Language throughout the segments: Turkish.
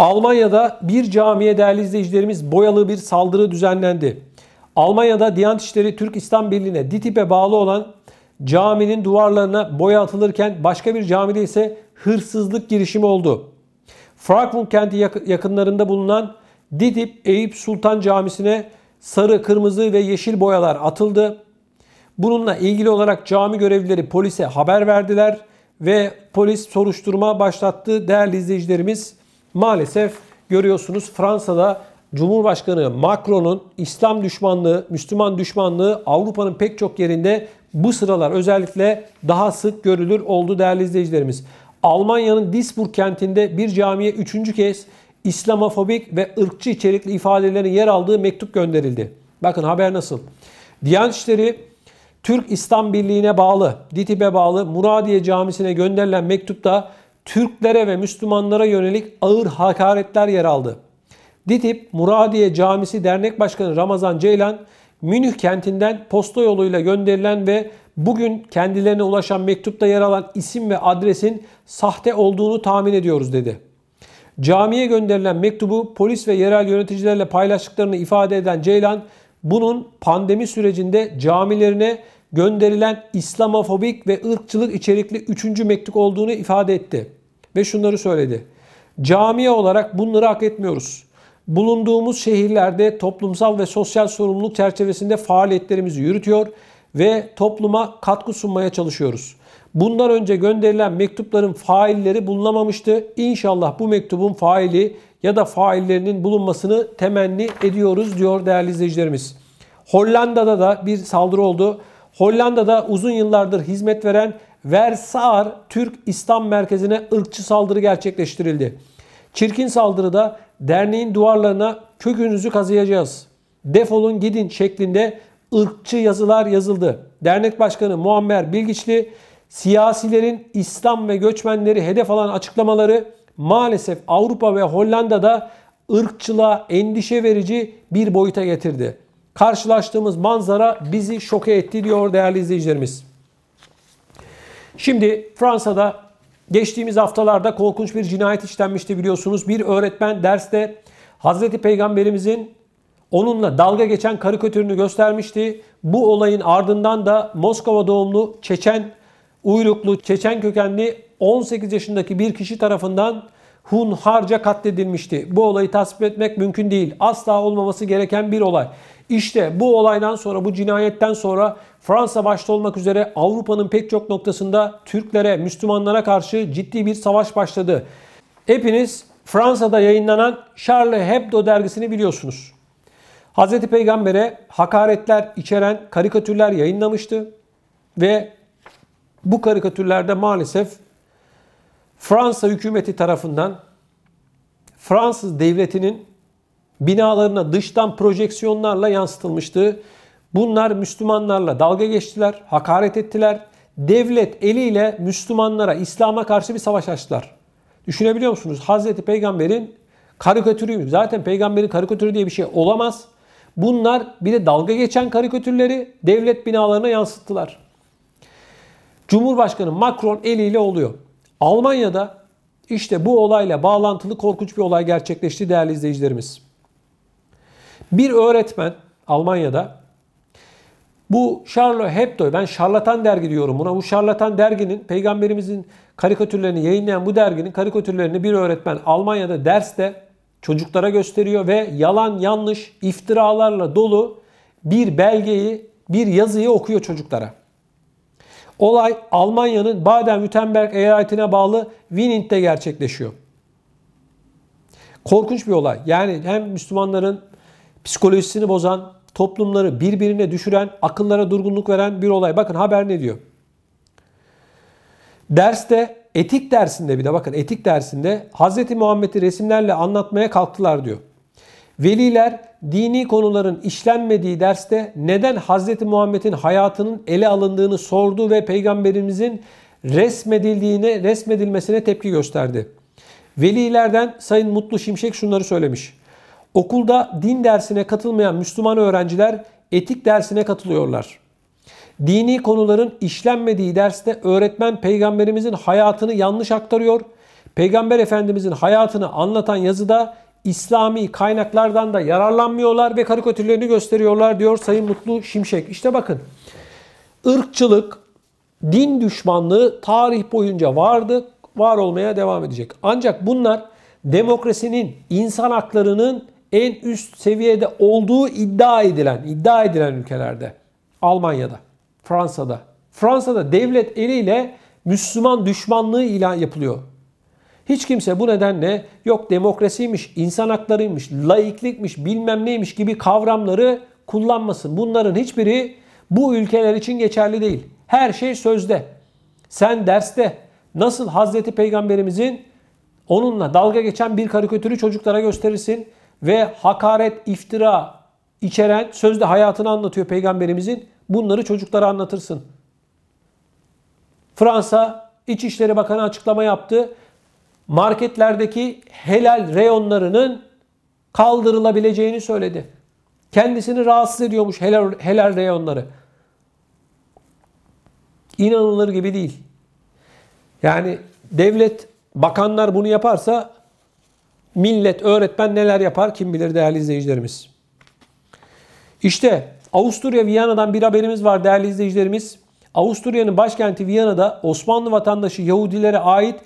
Almanya'da bir camiye değerli izleyicilerimiz boyalı bir saldırı düzenlendi. Almanya'da Diyanet İşleri Türk İslam Birliği'ne DİTİP'e bağlı olan caminin duvarlarına boya atılırken başka bir camide ise hırsızlık girişimi oldu. Frankfurt kenti yakınlarında bulunan DİTİP Eyüp Sultan Camisi'ne sarı, kırmızı ve yeşil boyalar atıldı. Bununla ilgili olarak cami görevlileri polise haber verdiler ve polis soruşturma başlattı değerli izleyicilerimiz maalesef görüyorsunuz Fransa'da Cumhurbaşkanı Macron'un İslam düşmanlığı, Müslüman düşmanlığı Avrupa'nın pek çok yerinde bu sıralar özellikle daha sık görülür oldu değerli izleyicilerimiz. Almanya'nın Duisburg kentinde bir camiye üçüncü kez İslamofobik ve ırkçı içerikli ifadelerin yer aldığı mektup gönderildi. Bakın haber nasıl? Diyanet İşleri Türk İslam Birliği'ne bağlı, DİTİB'e bağlı Muradiye Camisi'ne gönderilen mektupta Türklere ve Müslümanlara yönelik ağır hakaretler yer aldı. Ditip Muradiye Camisi Dernek Başkanı Ramazan Ceylan, Münih kentinden posta yoluyla gönderilen ve bugün kendilerine ulaşan mektupta yer alan isim ve adresin sahte olduğunu tahmin ediyoruz dedi. Camiye gönderilen mektubu polis ve yerel yöneticilerle paylaştıklarını ifade eden Ceylan, bunun pandemi sürecinde camilerine gönderilen İslamofobik ve ırkçılık içerikli üçüncü mektup olduğunu ifade etti. Ve şunları söyledi. Camiye olarak bunları hak etmiyoruz. Bulunduğumuz şehirlerde toplumsal ve sosyal sorumluluk çerçevesinde faaliyetlerimizi yürütüyor ve topluma katkı sunmaya çalışıyoruz. Bundan önce gönderilen mektupların failleri bulunamamıştı. İnşallah bu mektubun faili ya da faillerinin bulunmasını temenni ediyoruz diyor değerli izleyicilerimiz. Hollanda'da da bir saldırı oldu. Hollanda'da uzun yıllardır hizmet veren Versaar Türk İslam Merkezi'ne ırkçı saldırı gerçekleştirildi. Çirkin saldırıda derneğin duvarlarına kökünüzü kazıyacağız. Defolun gidin şeklinde ırkçı yazılar yazıldı. Dernek Başkanı Muammer Bilgiçli siyasilerin İslam ve göçmenleri hedef alan açıklamaları maalesef Avrupa ve Hollanda'da ırkçılığa endişe verici bir boyuta getirdi karşılaştığımız manzara bizi şoke etti diyor değerli izleyicilerimiz. Şimdi Fransa'da geçtiğimiz haftalarda korkunç bir cinayet işlenmişti biliyorsunuz. Bir öğretmen derste Hazreti Peygamberimizin onunla dalga geçen karikatürünü göstermişti. Bu olayın ardından da Moskova doğumlu Çeçen uyruklu Çeçen kökenli 18 yaşındaki bir kişi tarafından hunharca katledilmişti. Bu olayı tasvip etmek mümkün değil. Asla olmaması gereken bir olay. İşte bu olaydan sonra, bu cinayetten sonra Fransa başta olmak üzere Avrupa'nın pek çok noktasında Türklere, Müslümanlara karşı ciddi bir savaş başladı. Hepiniz Fransa'da yayınlanan Charlie Hebdo dergisini biliyorsunuz. Hz. Peygamber'e hakaretler içeren karikatürler yayınlamıştı ve bu karikatürlerde maalesef Fransa hükümeti tarafından Fransız devletinin binalarına dıştan projeksiyonlarla yansıtılmıştı. Bunlar Müslümanlarla dalga geçtiler, hakaret ettiler. Devlet eliyle Müslümanlara, İslam'a karşı bir savaş açtılar. Düşünebiliyor musunuz? Hazreti Peygamber'in karikatürü mü? Zaten Peygamber'in karikatürü diye bir şey olamaz. Bunlar bir de dalga geçen karikatürleri devlet binalarına yansıttılar. Cumhurbaşkanı Macron eliyle oluyor. Almanya'da işte bu olayla bağlantılı korkunç bir olay gerçekleşti değerli izleyicilerimiz. Bir öğretmen Almanya'da bu Charlo Hebdo, ben şarlatan dergi diyorum buna. Bu şarlatan derginin, peygamberimizin karikatürlerini yayınlayan bu derginin karikatürlerini bir öğretmen Almanya'da derste çocuklara gösteriyor ve yalan, yanlış, iftiralarla dolu bir belgeyi, bir yazıyı okuyor çocuklara. Olay Almanya'nın Baden-Württemberg eyaletine bağlı Wiening'de gerçekleşiyor. Korkunç bir olay. Yani hem Müslümanların psikolojisini bozan, toplumları birbirine düşüren, akıllara durgunluk veren bir olay. Bakın haber ne diyor? Derste, etik dersinde bir de bakın etik dersinde Hz. Muhammed'i resimlerle anlatmaya kalktılar diyor. Veliler dini konuların işlenmediği derste neden Hz. Muhammed'in hayatının ele alındığını sordu ve peygamberimizin resmedildiğine, resmedilmesine tepki gösterdi. Velilerden Sayın Mutlu Şimşek şunları söylemiş. Okulda din dersine katılmayan Müslüman öğrenciler etik dersine katılıyorlar. Dini konuların işlenmediği derste öğretmen peygamberimizin hayatını yanlış aktarıyor. Peygamber Efendimizin hayatını anlatan yazıda İslami kaynaklardan da yararlanmıyorlar ve karikatürlerini gösteriyorlar diyor Sayın Mutlu Şimşek. İşte bakın ırkçılık, din düşmanlığı tarih boyunca vardı, var olmaya devam edecek. Ancak bunlar demokrasinin, insan haklarının en üst seviyede olduğu iddia edilen, iddia edilen ülkelerde. Almanya'da, Fransa'da. Fransa'da devlet eliyle Müslüman düşmanlığı ilan yapılıyor. Hiç kimse bu nedenle yok demokrasiymiş, insan haklarıymış, laiklikmiş, bilmem neymiş gibi kavramları kullanmasın. Bunların hiçbiri bu ülkeler için geçerli değil. Her şey sözde. Sen derste nasıl Hazreti Peygamberimizin onunla dalga geçen bir karikatürü çocuklara gösterirsin ve hakaret, iftira içeren sözde hayatını anlatıyor peygamberimizin. Bunları çocuklara anlatırsın. Fransa İçişleri Bakanı açıklama yaptı. Marketlerdeki helal reyonlarının kaldırılabileceğini söyledi. Kendisini rahatsız ediyormuş helal, helal reyonları. İnanılır gibi değil. Yani devlet, bakanlar bunu yaparsa millet, öğretmen neler yapar kim bilir değerli izleyicilerimiz. İşte Avusturya Viyana'dan bir haberimiz var değerli izleyicilerimiz. Avusturya'nın başkenti Viyana'da Osmanlı vatandaşı Yahudilere ait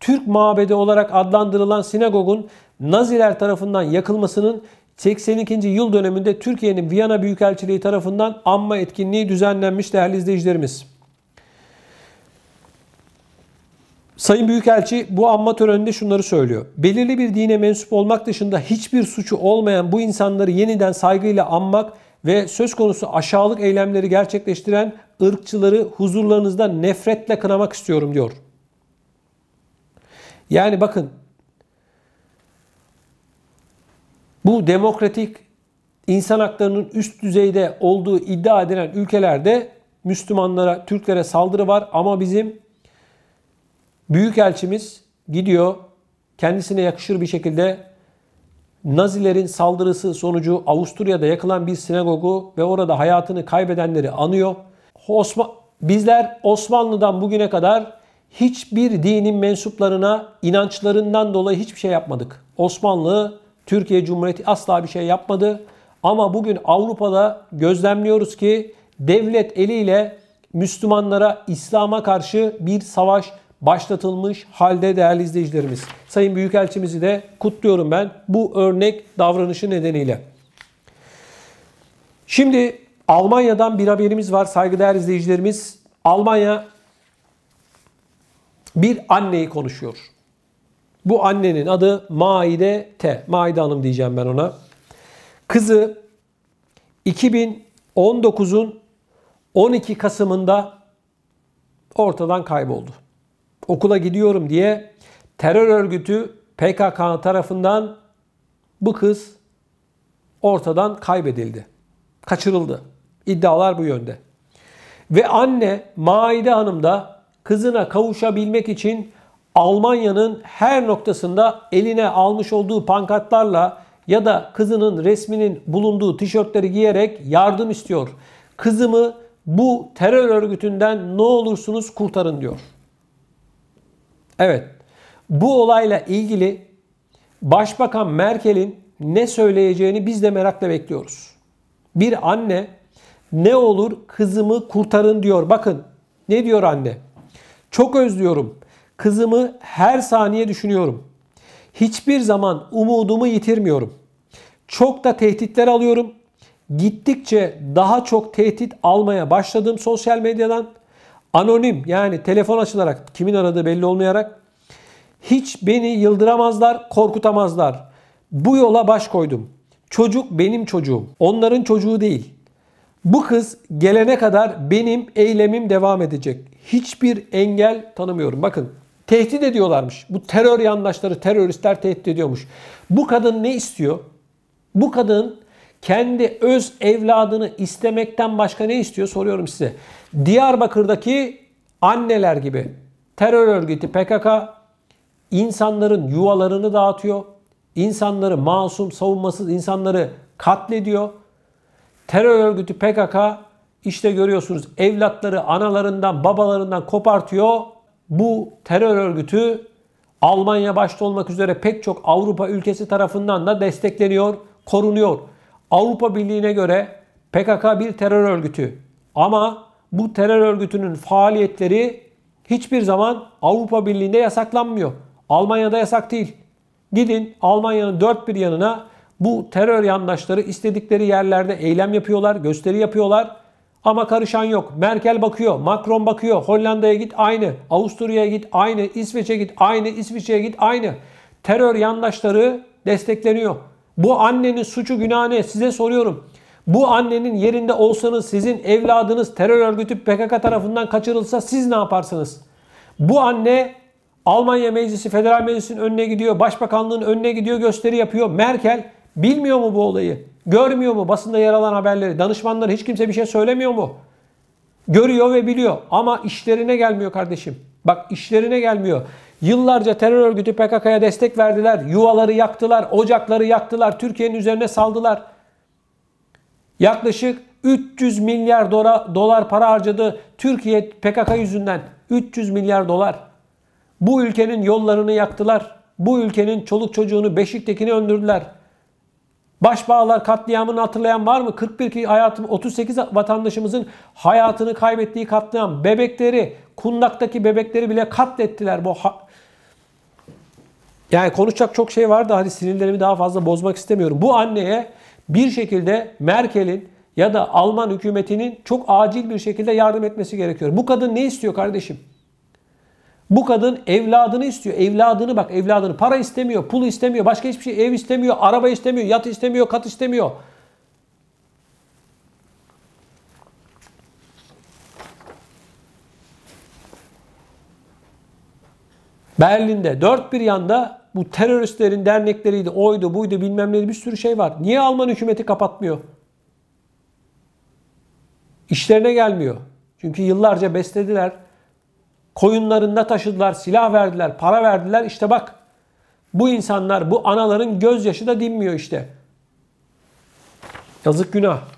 Türk mabedi olarak adlandırılan sinagogun Naziler tarafından yakılmasının 82. yıl döneminde Türkiye'nin Viyana Büyükelçiliği tarafından anma etkinliği düzenlenmiş değerli izleyicilerimiz. Sayın Büyükelçi bu anma töreninde şunları söylüyor. Belirli bir dine mensup olmak dışında hiçbir suçu olmayan bu insanları yeniden saygıyla anmak ve söz konusu aşağılık eylemleri gerçekleştiren ırkçıları huzurlarınızda nefretle kınamak istiyorum diyor. Yani bakın bu demokratik insan haklarının üst düzeyde olduğu iddia edilen ülkelerde Müslümanlara, Türklere saldırı var ama bizim Büyükelçimiz gidiyor kendisine yakışır bir şekilde Nazilerin saldırısı sonucu Avusturya'da yakılan bir sinagogu ve orada hayatını kaybedenleri anıyor. Osman, bizler Osmanlı'dan bugüne kadar hiçbir dinin mensuplarına inançlarından dolayı hiçbir şey yapmadık. Osmanlı, Türkiye Cumhuriyeti asla bir şey yapmadı. Ama bugün Avrupa'da gözlemliyoruz ki devlet eliyle Müslümanlara İslam'a karşı bir savaş başlatılmış halde değerli izleyicilerimiz. Sayın Büyükelçimizi de kutluyorum ben bu örnek davranışı nedeniyle. Şimdi Almanya'dan bir haberimiz var saygıdeğer izleyicilerimiz. Almanya bir anneyi konuşuyor. Bu annenin adı Maide T. Maide Hanım diyeceğim ben ona. Kızı 2019'un 12 Kasım'ında ortadan kayboldu okula gidiyorum diye terör örgütü PKK tarafından bu kız ortadan kaybedildi. Kaçırıldı. İddialar bu yönde. Ve anne Maide Hanım da kızına kavuşabilmek için Almanya'nın her noktasında eline almış olduğu pankartlarla ya da kızının resminin bulunduğu tişörtleri giyerek yardım istiyor. Kızımı bu terör örgütünden ne olursunuz kurtarın diyor. Evet. Bu olayla ilgili Başbakan Merkel'in ne söyleyeceğini biz de merakla bekliyoruz. Bir anne ne olur kızımı kurtarın diyor. Bakın ne diyor anne? Çok özlüyorum. Kızımı her saniye düşünüyorum. Hiçbir zaman umudumu yitirmiyorum. Çok da tehditler alıyorum. Gittikçe daha çok tehdit almaya başladım sosyal medyadan. Anonim yani telefon açılarak kimin aradığı belli olmayarak hiç beni yıldıramazlar, korkutamazlar. Bu yola baş koydum. Çocuk benim çocuğum. Onların çocuğu değil. Bu kız gelene kadar benim eylemim devam edecek. Hiçbir engel tanımıyorum. Bakın tehdit ediyorlarmış. Bu terör yandaşları, teröristler tehdit ediyormuş. Bu kadın ne istiyor? Bu kadın kendi öz evladını istemekten başka ne istiyor soruyorum size. Diyarbakır'daki anneler gibi terör örgütü PKK insanların yuvalarını dağıtıyor. İnsanları masum, savunmasız insanları katlediyor. Terör örgütü PKK işte görüyorsunuz evlatları analarından, babalarından kopartıyor. Bu terör örgütü Almanya başta olmak üzere pek çok Avrupa ülkesi tarafından da destekleniyor, korunuyor. Avrupa Birliği'ne göre PKK bir terör örgütü ama bu terör örgütünün faaliyetleri hiçbir zaman Avrupa Birliği'nde yasaklanmıyor. Almanya'da yasak değil. Gidin Almanya'nın dört bir yanına bu terör yandaşları istedikleri yerlerde eylem yapıyorlar, gösteri yapıyorlar. Ama karışan yok. Merkel bakıyor, Macron bakıyor. Hollanda'ya git aynı, Avusturya'ya git aynı, İsveç'e git aynı, İsviçre'ye git aynı. Terör yandaşları destekleniyor. Bu annenin suçu günahı ne? Size soruyorum. Bu annenin yerinde olsanız sizin evladınız terör örgütü PKK tarafından kaçırılsa siz ne yaparsınız? Bu anne Almanya Meclisi, Federal Meclisi'nin önüne gidiyor, Başbakanlığın önüne gidiyor, gösteri yapıyor. Merkel bilmiyor mu bu olayı? Görmüyor mu basında yer alan haberleri? Danışmanları hiç kimse bir şey söylemiyor mu? Görüyor ve biliyor ama işlerine gelmiyor kardeşim. Bak işlerine gelmiyor. Yıllarca terör örgütü PKK'ya destek verdiler. Yuvaları yaktılar, ocakları yaktılar, Türkiye'nin üzerine saldılar. Yaklaşık 300 milyar dolar, para harcadı Türkiye PKK yüzünden. 300 milyar dolar. Bu ülkenin yollarını yaktılar. Bu ülkenin çoluk çocuğunu Beşik'tekini öldürdüler. Başbağlar katliamını hatırlayan var mı? 41 hayatım 38 vatandaşımızın hayatını kaybettiği katliam. Bebekleri, kundaktaki bebekleri bile katlettiler bu yani konuşacak çok şey var da hani sinirlerimi daha fazla bozmak istemiyorum. Bu anneye bir şekilde Merkel'in ya da Alman hükümetinin çok acil bir şekilde yardım etmesi gerekiyor. Bu kadın ne istiyor kardeşim? Bu kadın evladını istiyor. Evladını bak evladını. Para istemiyor, pul istemiyor, başka hiçbir şey. Ev istemiyor, araba istemiyor, yat istemiyor, kat istemiyor. Berlin'de dört bir yanda bu teröristlerin dernekleriydi, oydu, buydu bilmem neydi bir sürü şey var. Niye Alman hükümeti kapatmıyor? İşlerine gelmiyor. Çünkü yıllarca beslediler. Koyunlarında taşıdılar, silah verdiler, para verdiler. İşte bak bu insanlar, bu anaların gözyaşı da dinmiyor işte. Yazık günah.